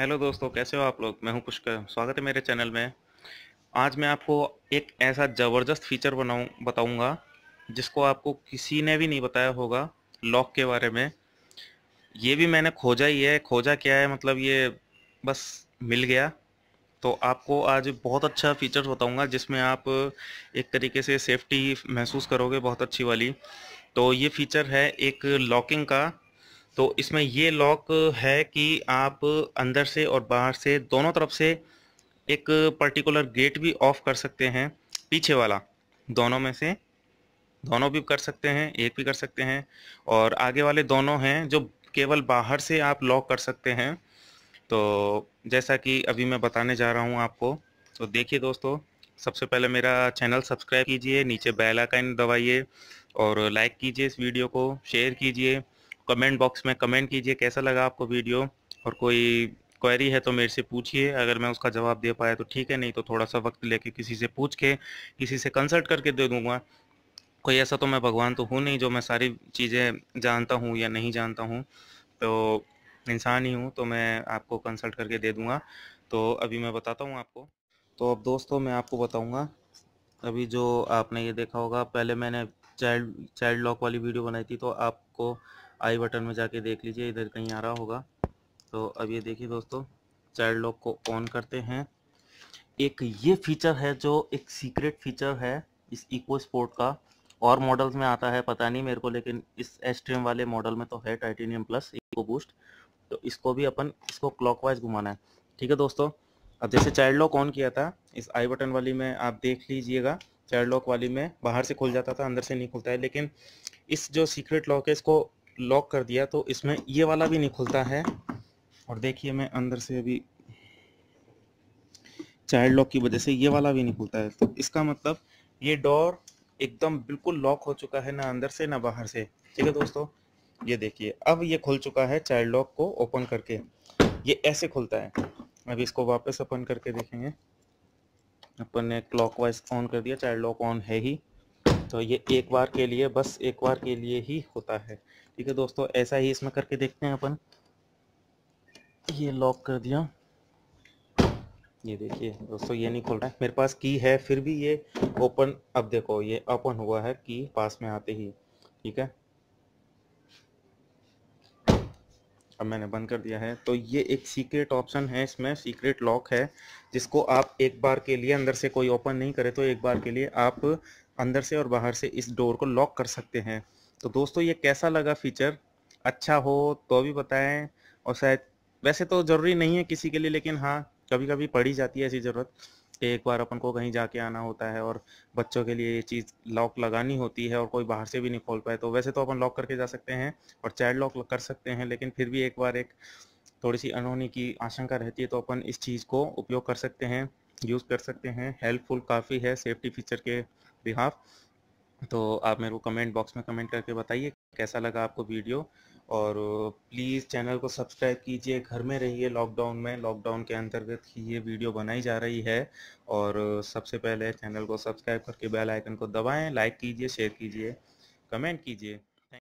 hello दोस्तों कैसे हो आप लोग मैं हूं पुष्कर स्वागत है मेरे चैनल में आज मैं आपको एक ऐसा ज़बरदस्त फीचर बनाऊँ बताऊँगा जिसको आपको किसी ने भी नहीं बताया होगा लॉक के बारे में ये भी मैंने खोजा ही है खोजा क्या है मतलब ये बस मिल गया तो आपको आज बहुत अच्छा फीचर बताऊँगा जिसमें आप एक तरीके से सेफ्टी महसूस करोगे बहुत अच्छी वाली तो ये फीचर है एक लॉकिंग का तो इसमें ये लॉक है कि आप अंदर से और बाहर से दोनों तरफ से एक पर्टिकुलर गेट भी ऑफ कर सकते हैं पीछे वाला दोनों में से दोनों भी कर सकते हैं एक भी कर सकते हैं और आगे वाले दोनों हैं जो केवल बाहर से आप लॉक कर सकते हैं तो जैसा कि अभी मैं बताने जा रहा हूँ आपको तो देखिए दोस्तों सबसे पहले मेरा चैनल सब्सक्राइब कीजिए नीचे बेल आइकन दबाइए और लाइक कीजिए इस वीडियो को शेयर कीजिए कमेंट बॉक्स में कमेंट कीजिए कैसा लगा आपको वीडियो और कोई क्वेरी है तो मेरे से पूछिए अगर मैं उसका जवाब दे पाया तो ठीक है नहीं तो थोड़ा सा वक्त लेके किसी से पूछ के किसी से कंसल्ट करके दे दूँगा कोई ऐसा तो मैं भगवान तो हूँ नहीं जो मैं सारी चीज़ें जानता हूँ या नहीं जानता हूँ तो इंसान ही हूँ तो मैं आपको कंसल्ट करके दे दूँगा तो अभी मैं बताता हूँ आपको तो अब दोस्तों मैं आपको बताऊँगा अभी जो आपने ये देखा होगा पहले मैंने चाइल्ड चाइल्ड लॉक वाली वीडियो बनाई थी तो आपको आई बटन में जाके देख लीजिए इधर कहीं आ रहा होगा तो अब ये देखिए दोस्तों चाइल्ड लॉक को ऑन करते हैं एक ये फीचर है जो एक सीक्रेट फीचर है इस इको स्पोर्ट का और मॉडल्स में आता है पता नहीं मेरे को लेकिन इस एस वाले मॉडल में तो है टाइटेनियम प्लस इको बूस्ट तो इसको भी अपन इसको क्लॉक घुमाना है ठीक है दोस्तों अब जैसे चाइल्ड लॉक ऑन किया था इस आई बटन वाली में आप देख लीजिएगा चाइल्ड लॉक वाली में बाहर से खुल जाता था अंदर से नहीं खुलता है लेकिन इस जो सीक्रेट लॉक है इसको लॉक कर दिया तो इसमें ये वाला भी नहीं खुलता है और देखिए मैं अंदर से अभी चाइल्ड लॉक की वजह से ये वाला भी नहीं खुलता है तो इसका मतलब ये डोर एकदम बिल्कुल लॉक हो चुका है ना अंदर से ना बाहर से ठीक है दोस्तों ये देखिए अब ये खुल चुका है चाइल्ड लॉक को ओपन करके ये ऐसे खुलता है अभी इसको वापस ओपन करके देखेंगे अपन ने क्लॉकवाइज ऑन कर दिया चाइल्ड लॉक ऑन है ही तो ये एक बार के लिए बस एक बार के लिए ही होता है ठीक है दोस्तों ऐसा ही इसमें करके देखते हैं अपन ये लॉक कर दिया ये देखिए दोस्तों ये नहीं खोल रहा है मेरे पास की है फिर भी ये ओपन अब देखो ये ओपन हुआ है की पास में आते ही ठीक है अब मैंने बंद कर दिया है तो ये एक सीक्रेट ऑप्शन है इसमें सीक्रेट लॉक है जिसको आप एक बार के लिए अंदर से कोई ओपन नहीं करे तो एक बार के लिए आप अंदर से और बाहर से इस डोर को लॉक कर सकते हैं तो दोस्तों ये कैसा लगा फीचर अच्छा हो तो भी बताएं और शायद वैसे तो ज़रूरी नहीं है किसी के लिए लेकिन हाँ कभी कभी पड़ी जाती है ऐसी ज़रूरत कि एक बार अपन को कहीं जाके आना होता है और बच्चों के लिए ये चीज़ लॉक लगानी होती है और कोई बाहर से भी नहीं खोल पाए तो वैसे तो अपन लॉक करके जा सकते हैं और चाइल्ड लॉक कर सकते हैं लेकिन फिर भी एक बार एक थोड़ी सी अनहोनी की आशंका रहती है तो अपन इस चीज़ को उपयोग कर सकते हैं यूज़ कर सकते हैं हेल्पफुल काफ़ी है सेफ्टी फीचर के बिहाफ तो आप मेरे को कमेंट बॉक्स में कमेंट करके बताइए कैसा लगा आपको वीडियो और प्लीज़ चैनल को सब्सक्राइब कीजिए घर में रहिए लॉकडाउन में लॉकडाउन के अंतर्गत ही ये वीडियो बनाई जा रही है और सबसे पहले चैनल को सब्सक्राइब करके बेल आइकन को दबाएं लाइक कीजिए शेयर कीजिए कमेंट कीजिए